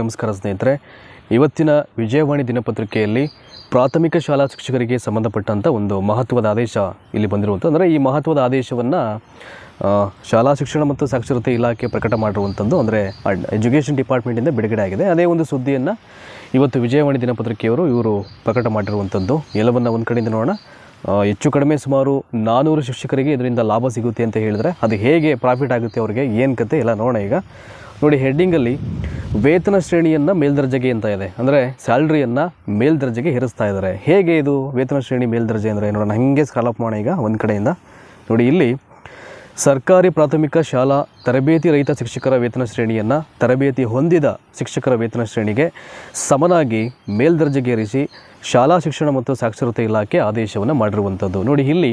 ನಮಸ್ಕಾರ ಸ್ನೇಹಿತರೆ ಇವತ್ತಿನ ವಿಜಯವಾಣಿ ದಿನಪತ್ರಿಕೆಯಲ್ಲಿ ಪ್ರಾಥಮಿಕ ಶಾಲಾ ಶಿಕ್ಷಕರಿಗೆ ಸಂಬಂಧಪಟ್ಟಂಥ ಒಂದು ಮಹತ್ವದ ಆದೇಶ ಇಲ್ಲಿ ಬಂದಿರುವಂಥ ಅಂದರೆ ಈ ಮಹತ್ವದ ಆದೇಶವನ್ನು ಶಾಲಾ ಶಿಕ್ಷಣ ಮತ್ತು ಸಾಕ್ಷರತೆ ಇಲಾಖೆ ಪ್ರಕಟ ಮಾಡಿರುವಂಥದ್ದು ಅಂದರೆ ಎಜುಕೇಷನ್ ಡಿಪಾರ್ಟ್ಮೆಂಟಿಂದ ಬಿಡುಗಡೆ ಆಗಿದೆ ಅದೇ ಒಂದು ಸುದ್ದಿಯನ್ನು ಇವತ್ತು ವಿಜಯವಾಣಿ ದಿನಪತ್ರಿಕೆಯವರು ಇವರು ಪ್ರಕಟ ಮಾಡಿರುವಂಥದ್ದು ಎಲ್ಲವನ್ನು ಒಂದು ಕಡೆಯಿಂದ ನೋಡೋಣ ಹೆಚ್ಚು ಕಡಿಮೆ ಸುಮಾರು ನಾನ್ನೂರು ಶಿಕ್ಷಕರಿಗೆ ಇದರಿಂದ ಲಾಭ ಸಿಗುತ್ತೆ ಅಂತ ಹೇಳಿದರೆ ಅದು ಹೇಗೆ ಪ್ರಾಫಿಟ್ ಆಗುತ್ತೆ ಅವರಿಗೆ ಏನು ಕತೆ ಎಲ್ಲ ನೋಡೋಣ ಈಗ ನೋಡಿ ಹೆಡ್ಡಿಂಗಲ್ಲಿ ವೇತನ ಶ್ರೇಣಿಯನ್ನು ಮೇಲ್ದರ್ಜೆಗೆ ಅಂತ ಇದೆ ಅಂದರೆ ಸ್ಯಾಲ್ರಿಯನ್ನು ಮೇಲ್ದರ್ಜೆಗೆ ಏರಿಸ್ತಾ ಇದ್ದಾರೆ ಹೇಗೆ ಇದು ವೇತನ ಶ್ರೇಣಿ ಮೇಲ್ದರ್ಜೆ ಅಂದರೆ ನೋಡೋಣ ಹಂಗೆ ಸ್ಕಾಲಪ್ ಮಾಡೋಣ ಈಗ ಒಂದು ಕಡೆಯಿಂದ ನೋಡಿ ಇಲ್ಲಿ ಸರ್ಕಾರಿ ಪ್ರಾಥಮಿಕ ಶಾಲಾ ತರಬೇತಿ ರಹಿತ ಶಿಕ್ಷಕರ ವೇತನ ಶ್ರೇಣಿಯನ್ನು ತರಬೇತಿ ಹೊಂದಿದ ಶಿಕ್ಷಕರ ವೇತನ ಶ್ರೇಣಿಗೆ ಸಮನಾಗಿ ಮೇಲ್ದರ್ಜೆಗೇರಿಸಿ ಶಾಲಾ ಶಿಕ್ಷಣ ಮತ್ತು ಸಾಕ್ಷರತೆ ಇಲಾಖೆ ಆದೇಶವನ್ನು ಮಾಡಿರುವಂಥದ್ದು ನೋಡಿ ಇಲ್ಲಿ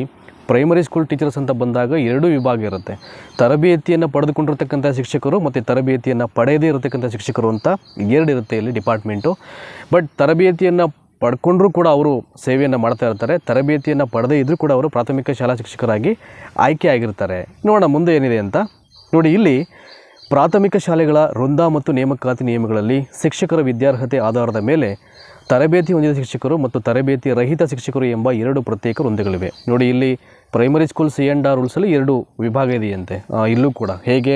ಪ್ರೈಮರಿ ಸ್ಕೂಲ್ ಟೀಚರ್ಸ್ ಅಂತ ಬಂದಾಗ ಎರಡೂ ವಿಭಾಗ ಇರುತ್ತೆ ತರಬೇತಿಯನ್ನು ಪಡೆದುಕೊಂಡಿರ್ತಕ್ಕಂಥ ಶಿಕ್ಷಕರು ಮತ್ತು ತರಬೇತಿಯನ್ನು ಪಡೆಯದೇ ಇರತಕ್ಕಂಥ ಶಿಕ್ಷಕರು ಅಂತ ಎರಡು ಇರುತ್ತೆ ಇಲ್ಲಿ ಡಿಪಾರ್ಟ್ಮೆಂಟು ಬಟ್ ತರಬೇತಿಯನ್ನು ಪಡ್ಕೊಂಡ್ರೂ ಕೂಡ ಅವರು ಸೇವೆಯನ್ನು ಮಾಡ್ತಾ ಇರ್ತಾರೆ ತರಬೇತಿಯನ್ನು ಪಡೆದೇ ಇದ್ದರೂ ಕೂಡ ಅವರು ಪ್ರಾಥಮಿಕ ಶಾಲಾ ಶಿಕ್ಷಕರಾಗಿ ಆಯ್ಕೆ ಆಗಿರ್ತಾರೆ ನೋಡೋಣ ಮುಂದೆ ಏನಿದೆ ಅಂತ ನೋಡಿ ಇಲ್ಲಿ ಪ್ರಾಥಮಿಕ ಶಾಲೆಗಳ ವೃಂದ ಮತ್ತು ನೇಮಕಾತಿ ನಿಯಮಗಳಲ್ಲಿ ಶಿಕ್ಷಕರ ವಿದ್ಯಾರ್ಹತೆ ಆಧಾರದ ಮೇಲೆ ತರಬೇತಿ ಹೊಂದಿದ ಶಿಕ್ಷಕರು ಮತ್ತು ತರಬೇತಿ ರಹಿತ ಶಿಕ್ಷಕರು ಎಂಬ ಎರಡು ಪ್ರತ್ಯೇಕ ವೃಂದಗಳಿವೆ ನೋಡಿ ಇಲ್ಲಿ primary school C N R ರೂಲ್ಸಲ್ಲಿ ಎರಡು ವಿಭಾಗ ಇದೆಯಂತೆ ಇಲ್ಲೂ ಕೂಡ ಹೇಗೆ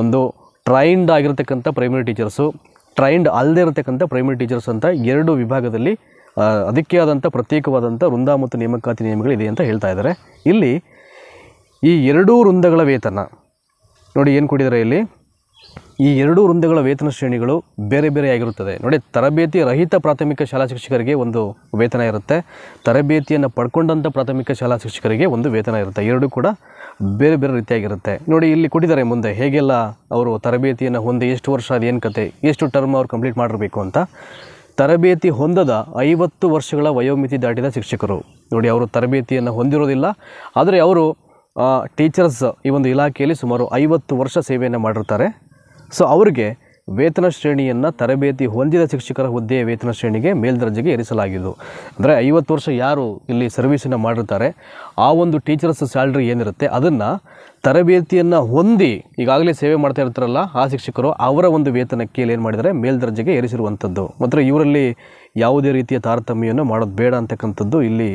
ಒಂದು ಟ್ರೈನ್ಡ್ ಆಗಿರತಕ್ಕಂಥ ಪ್ರೈಮರಿ ಟೀಚರ್ಸು ಟ್ರೈನ್ಡ್ ಅಲ್ಲದೆ ಇರತಕ್ಕಂಥ ಪ್ರೈಮರಿ ಟೀಚರ್ಸ್ ಅಂತ ಎರಡು ವಿಭಾಗದಲ್ಲಿ ಅದಕ್ಕೆ ಆದಂಥ ಪ್ರತ್ಯೇಕವಾದಂಥ ವೃಂದ ಮತ್ತು ನೇಮಕಾತಿ ಇದೆ ಅಂತ ಹೇಳ್ತಾ ಇದ್ದಾರೆ ಇಲ್ಲಿ ಈ ಎರಡೂ ವೃಂದಗಳ ವೇತನ ನೋಡಿ ಏನು ಕೊಟ್ಟಿದ್ದಾರೆ ಇಲ್ಲಿ ಈ ಎರಡೂ ವೃಂದಗಳ ವೇತನ ಶ್ರೇಣಿಗಳು ಬೇರೆ ಬೇರೆ ಆಗಿರುತ್ತದೆ ನೋಡಿ ತರಬೇತಿ ರಹಿತ ಪ್ರಾಥಮಿಕ ಶಾಲಾ ಶಿಕ್ಷಕರಿಗೆ ಒಂದು ವೇತನ ಇರುತ್ತೆ ತರಬೇತಿಯನ್ನು ಪಡ್ಕೊಂಡಂಥ ಪ್ರಾಥಮಿಕ ಶಾಲಾ ಶಿಕ್ಷಕರಿಗೆ ಒಂದು ವೇತನ ಇರುತ್ತೆ ಎರಡೂ ಕೂಡ ಬೇರೆ ಬೇರೆ ರೀತಿಯಾಗಿರುತ್ತೆ ನೋಡಿ ಇಲ್ಲಿ ಕೊಟ್ಟಿದ್ದಾರೆ ಮುಂದೆ ಹೇಗೆಲ್ಲ ಅವರು ತರಬೇತಿಯನ್ನು ಹೊಂದಿ ಎಷ್ಟು ವರ್ಷ ಅದು ಏನು ಕತೆ ಎಷ್ಟು ಟರ್ಮ್ ಅವ್ರು ಕಂಪ್ಲೀಟ್ ಮಾಡಿರಬೇಕು ಅಂತ ತರಬೇತಿ ಹೊಂದದ ಐವತ್ತು ವರ್ಷಗಳ ವಯೋಮಿತಿ ದಾಟಿದ ಶಿಕ್ಷಕರು ನೋಡಿ ಅವರು ತರಬೇತಿಯನ್ನು ಹೊಂದಿರೋದಿಲ್ಲ ಆದರೆ ಅವರು ಟೀಚರ್ಸ್ ಈ ಒಂದು ಇಲಾಖೆಯಲ್ಲಿ ಸುಮಾರು ಐವತ್ತು ವರ್ಷ ಸೇವೆಯನ್ನು ಮಾಡಿರ್ತಾರೆ ಸೊ ಅವರಿಗೆ ವೇತನ ಶ್ರೇಣಿಯನ್ನು ತರಬೇತಿ ಹೊಂದಿದ ಶಿಕ್ಷಕರ ಹುದ್ದೆಯ ವೇತನ ಶ್ರೇಣಿಗೆ ಮೇಲ್ದರ್ಜೆಗೆ ಏರಿಸಲಾಗಿದ್ದು ಅಂದರೆ ಐವತ್ತು ವರ್ಷ ಯಾರು ಇಲ್ಲಿ ಸರ್ವಿಸನ್ನು ಮಾಡಿರ್ತಾರೆ ಆ ಒಂದು ಟೀಚರ್ಸ್ ಸ್ಯಾಲ್ರಿ ಏನಿರುತ್ತೆ ಅದನ್ನು ತರಬೇತಿಯನ್ನು ಹೊಂದಿ ಈಗಾಗಲೇ ಸೇವೆ ಮಾಡ್ತಾ ಇರ್ತಾರಲ್ಲ ಆ ಶಿಕ್ಷಕರು ಅವರ ಒಂದು ವೇತನಕ್ಕೆ ಏನು ಮಾಡಿದರೆ ಮೇಲ್ದರ್ಜೆಗೆ ಏರಿಸಿರುವಂಥದ್ದು ಮಾತ್ರ ಇವರಲ್ಲಿ ಯಾವುದೇ ರೀತಿಯ ತಾರತಮ್ಯವನ್ನು ಮಾಡೋದು ಬೇಡ ಅಂತಕ್ಕಂಥದ್ದು ಇಲ್ಲಿ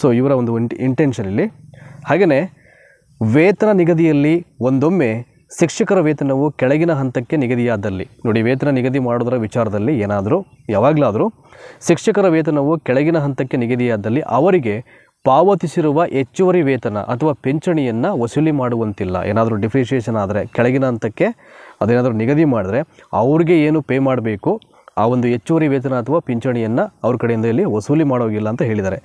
ಸೊ ಇವರ ಒಂದು ಇಂಟೆನ್ಷನ್ ಇಲ್ಲಿ ಹಾಗೆಯೇ ವೇತನ ನಿಗದಿಯಲ್ಲಿ ಒಂದೊಮ್ಮೆ ಶಿಕ್ಷಕರ ವೇತನವು ಕೆಳಗಿನ ಹಂತಕ್ಕೆ ನಿಗದಿಯಾದಲ್ಲಿ ನೋಡಿ ವೇತನ ನಿಗದಿ ಮಾಡೋದರ ವಿಚಾರದಲ್ಲಿ ಏನಾದರೂ ಯಾವಾಗಲಾದರೂ ಶಿಕ್ಷಕರ ವೇತನವು ಕೆಳಗಿನ ಹಂತಕ್ಕೆ ನಿಗದಿಯಾದಲ್ಲಿ ಅವರಿಗೆ ಪಾವತಿಸಿರುವ ಹೆಚ್ಚುವರಿ ವೇತನ ಅಥವಾ ಪಿಂಚಣಿಯನ್ನು ವಸೂಲಿ ಮಾಡುವಂತಿಲ್ಲ ಏನಾದರೂ ಡಿಫ್ರಿಷಿಯೇಷನ್ ಆದರೆ ಕೆಳಗಿನ ಹಂತಕ್ಕೆ ಅದೇನಾದರೂ ನಿಗದಿ ಮಾಡಿದ್ರೆ ಅವ್ರಿಗೆ ಏನು ಪೇ ಮಾಡಬೇಕು ಆ ಒಂದು ಹೆಚ್ಚುವರಿ ವೇತನ ಅಥವಾ ಪಿಂಚಣಿಯನ್ನು ಅವ್ರ ಕಡೆಯಿಂದ ಇಲ್ಲಿ ವಸೂಲಿ ಮಾಡೋಗಿಲ್ಲ ಅಂತ ಹೇಳಿದ್ದಾರೆ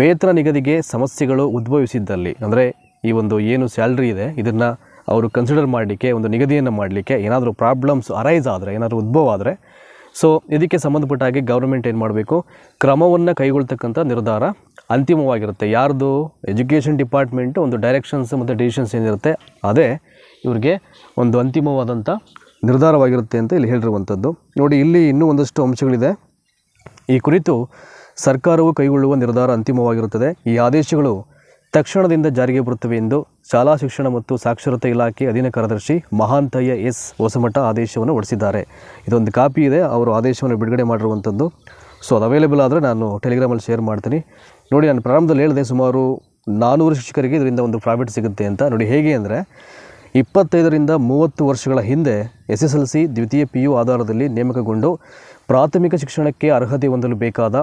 ವೇತನ ನಿಗದಿಗೆ ಸಮಸ್ಯೆಗಳು ಉದ್ಭವಿಸಿದ್ದಲ್ಲಿ ಅಂದರೆ ಈ ಒಂದು ಏನು ಸ್ಯಾಲ್ರಿ ಇದೆ ಇದನ್ನು ಅವರು ಕನ್ಸಿಡರ್ ಮಾಡಲಿಕ್ಕೆ ಒಂದು ನಿಗದಿಯನ್ನು ಮಾಡಲಿಕ್ಕೆ ಏನಾದರೂ ಪ್ರಾಬ್ಲಮ್ಸ್ ಅರೈಸ್ ಆದರೆ ಏನಾದರೂ ಉದ್ಭವ ಆದರೆ ಸೊ ಇದಕ್ಕೆ ಸಂಬಂಧಪಟ್ಟ ಹಾಗೆ ಗೌರ್ಮೆಂಟ್ ಏನು ಮಾಡಬೇಕು ಕ್ರಮವನ್ನು ಕೈಗೊಳ್ತಕ್ಕಂಥ ನಿರ್ಧಾರ ಅಂತಿಮವಾಗಿರುತ್ತೆ ಯಾರ್ದು ಎಜುಕೇಷನ್ ಡಿಪಾರ್ಟ್ಮೆಂಟ್ ಒಂದು ಡೈರೆಕ್ಷನ್ಸ್ ಮತ್ತು ಡಿಸಿಷನ್ಸ್ ಏನಿರುತ್ತೆ ಅದೇ ಇವರಿಗೆ ಒಂದು ಅಂತಿಮವಾದಂಥ ನಿರ್ಧಾರವಾಗಿರುತ್ತೆ ಅಂತ ಇಲ್ಲಿ ಹೇಳಿರುವಂಥದ್ದು ನೋಡಿ ಇಲ್ಲಿ ಇನ್ನೂ ಒಂದಷ್ಟು ಅಂಶಗಳಿದೆ ಈ ಕುರಿತು ಸರ್ಕಾರವು ಕೈಗೊಳ್ಳುವ ನಿರ್ಧಾರ ಅಂತಿಮವಾಗಿರುತ್ತದೆ ಈ ಆದೇಶಗಳು ತಕ್ಷಣದಿಂದ ಜಾರಿಗೆ ಬರುತ್ತವೆ ಎಂದು ಶಾಲಾ ಶಿಕ್ಷಣ ಮತ್ತು ಸಾಕ್ಷರತೆ ಇಲಾಖೆ ಅಧೀನ ಕಾರ್ಯದರ್ಶಿ ಮಹಾಂತಯ್ಯ ಎಸ್ ಹೊಸಮಠ ಆದೇಶವನ್ನು ಹೊರಡಿಸಿದ್ದಾರೆ ಇದೊಂದು ಕಾಪಿ ಇದೆ ಅವರು ಆದೇಶವನ್ನು ಬಿಡುಗಡೆ ಮಾಡಿರುವಂಥದ್ದು ಸೊ ಅದು ಅವೈಲೇಬಲ್ ಆದರೆ ನಾನು ಟೆಲಿಗ್ರಾಮಲ್ಲಿ ಶೇರ್ ಮಾಡ್ತೀನಿ ನೋಡಿ ನಾನು ಪ್ರಾರಂಭದಲ್ಲಿ ಹೇಳಿದೆ ಸುಮಾರು ನಾನ್ನೂರು ಶಿಕ್ಷಕರಿಗೆ ಇದರಿಂದ ಒಂದು ಪ್ರಾಫಿಟ್ ಸಿಗುತ್ತೆ ಅಂತ ನೋಡಿ ಹೇಗೆ ಅಂದರೆ ಇಪ್ಪತ್ತೈದರಿಂದ ಮೂವತ್ತು ವರ್ಷಗಳ ಹಿಂದೆ ಎಸ್ ಎಸ್ ಎಲ್ ಸಿ ದ್ವಿತೀಯ ಪಿ ಯು ಆಧಾರದಲ್ಲಿ ನೇಮಕಗೊಂಡು ಪ್ರಾಥಮಿಕ ಶಿಕ್ಷಣಕ್ಕೆ ಅರ್ಹತೆ ಹೊಂದಲು ಬೇಕಾದ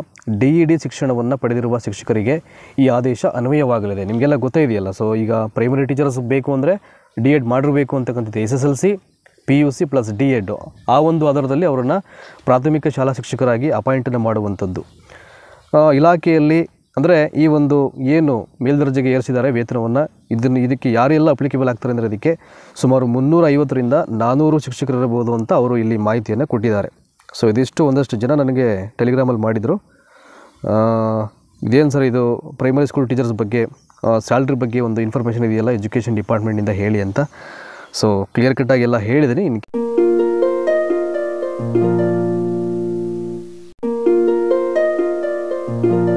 ಡಿ ಇ ಡಿ ಶಿಕ್ಷಣವನ್ನು ಪಡೆದಿರುವ ಶಿಕ್ಷಕರಿಗೆ ಈ ಆದೇಶ ಅನ್ವಯವಾಗಲಿದೆ ನಿಮಗೆಲ್ಲ ಗೊತ್ತೇ ಇದೆಯಲ್ಲ ಸೊ ಈಗ ಪ್ರೈಮರಿ ಟೀಚರ್ಸ್ ಬೇಕು ಅಂದರೆ ಡಿ ಎಡ್ ಮಾಡಿರಬೇಕು ಅಂತಕ್ಕಂಥದ್ದು S S L C P U C plus D Ed ಆ ಒಂದು ಆಧಾರದಲ್ಲಿ ಅವರನ್ನು ಪ್ರಾಥಮಿಕ ಶಾಲಾ ಶಿಕ್ಷಕರಾಗಿ ಅಪಾಯಿಂಟನ್ನು ಮಾಡುವಂಥದ್ದು ಇಲಾಖೆಯಲ್ಲಿ ಅಂದರೆ ಈ ಒಂದು ಏನು ಮೇಲ್ದರ್ಜೆಗೆ ಏರಿಸಿದ್ದಾರೆ ವೇತನವನ್ನು ಇದನ್ನು ಇದಕ್ಕೆ ಯಾರೆಲ್ಲ ಅಪ್ಲಿಕೇಬಲ್ ಆಗ್ತಾರೆ ಅಂದರೆ ಅದಕ್ಕೆ ಸುಮಾರು ಮುನ್ನೂರ ಐವತ್ತರಿಂದ ನಾನ್ನೂರು ಶಿಕ್ಷಕರಿರ್ಬೋದು ಅಂತ ಅವರು ಇಲ್ಲಿ ಮಾಹಿತಿಯನ್ನು ಕೊಟ್ಟಿದ್ದಾರೆ ಸೊ ಇದಿಷ್ಟು ಒಂದಷ್ಟು ಜನ ನನಗೆ ಟೆಲಿಗ್ರಾಮಲ್ಲಿ ಮಾಡಿದರು ಇದೇನು ಸರ್ ಇದು ಪ್ರೈಮರಿ ಸ್ಕೂಲ್ ಟೀಚರ್ಸ್ ಬಗ್ಗೆ ಸ್ಯಾಲ್ರಿ ಬಗ್ಗೆ ಒಂದು ಇನ್ಫಾರ್ಮೇಷನ್ ಇದೆಯಲ್ಲ ಎಜುಕೇಷನ್ ಡಿಪಾರ್ಟ್ಮೆಂಟಿಂದ ಹೇಳಿ ಅಂತ ಸೊ ಕ್ಲಿಯರ್ ಕಟ್ಟಾಗಿ ಎಲ್ಲ ಹೇಳಿದ್ದೀನಿ thank you